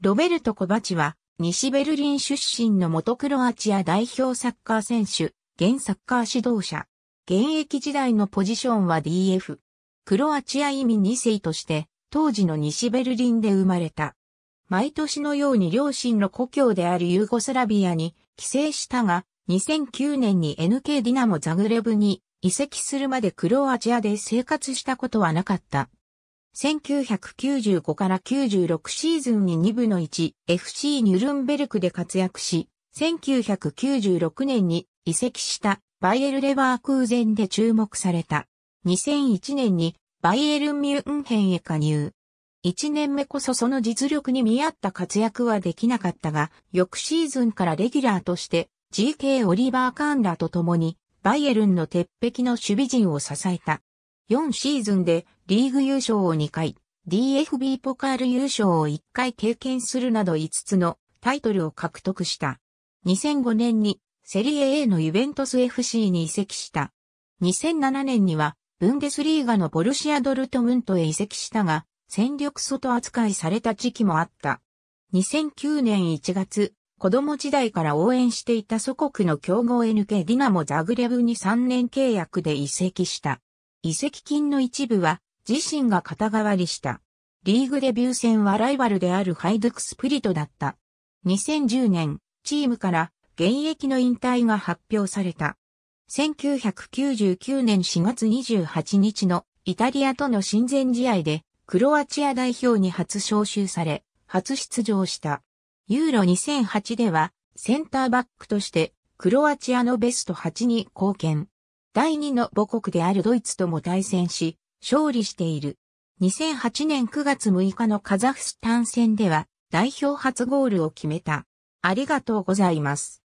ロベルト・コバチは、西ベルリン出身の元クロアチア代表サッカー選手、現サッカー指導者。現役時代のポジションは DF。クロアチア移民2世として、当時の西ベルリンで生まれた。毎年のように両親の故郷であるユーゴスラビアに帰省したが、2009年に NK ディナモザグレブに移籍するまでクロアチアで生活したことはなかった。1995から96シーズンに2部の 1FC ニュルンベルクで活躍し、1996年に移籍したバイエル・レバー空前で注目された。2001年にバイエルン・ミュンヘンへ加入。1年目こそその実力に見合った活躍はできなかったが、翌シーズンからレギュラーとして GK オリバー・カーンらと共にバイエルンの鉄壁の守備陣を支えた。4シーズンでリーグ優勝を2回、DFB ポカール優勝を1回経験するなど5つのタイトルを獲得した。2005年にセリエ A のユベントス FC に移籍した。2007年にはブンデスリーガのボルシア・ドルトムントへ移籍したが、戦力外扱いされた時期もあった。2009年1月、子供時代から応援していた祖国の競合 NK ディナモ・ザグレブに3年契約で移籍した。移籍金の一部は自身が肩代わりした。リーグデビュー戦はライバルであるハイドクスプリトだった。2010年、チームから現役の引退が発表された。1999年4月28日のイタリアとの親善試合でクロアチア代表に初招集され、初出場した。ユーロ2008ではセンターバックとしてクロアチアのベスト8に貢献。第2の母国であるドイツとも対戦し、勝利している。2008年9月6日のカザフスタン戦では代表初ゴールを決めた。ありがとうございます。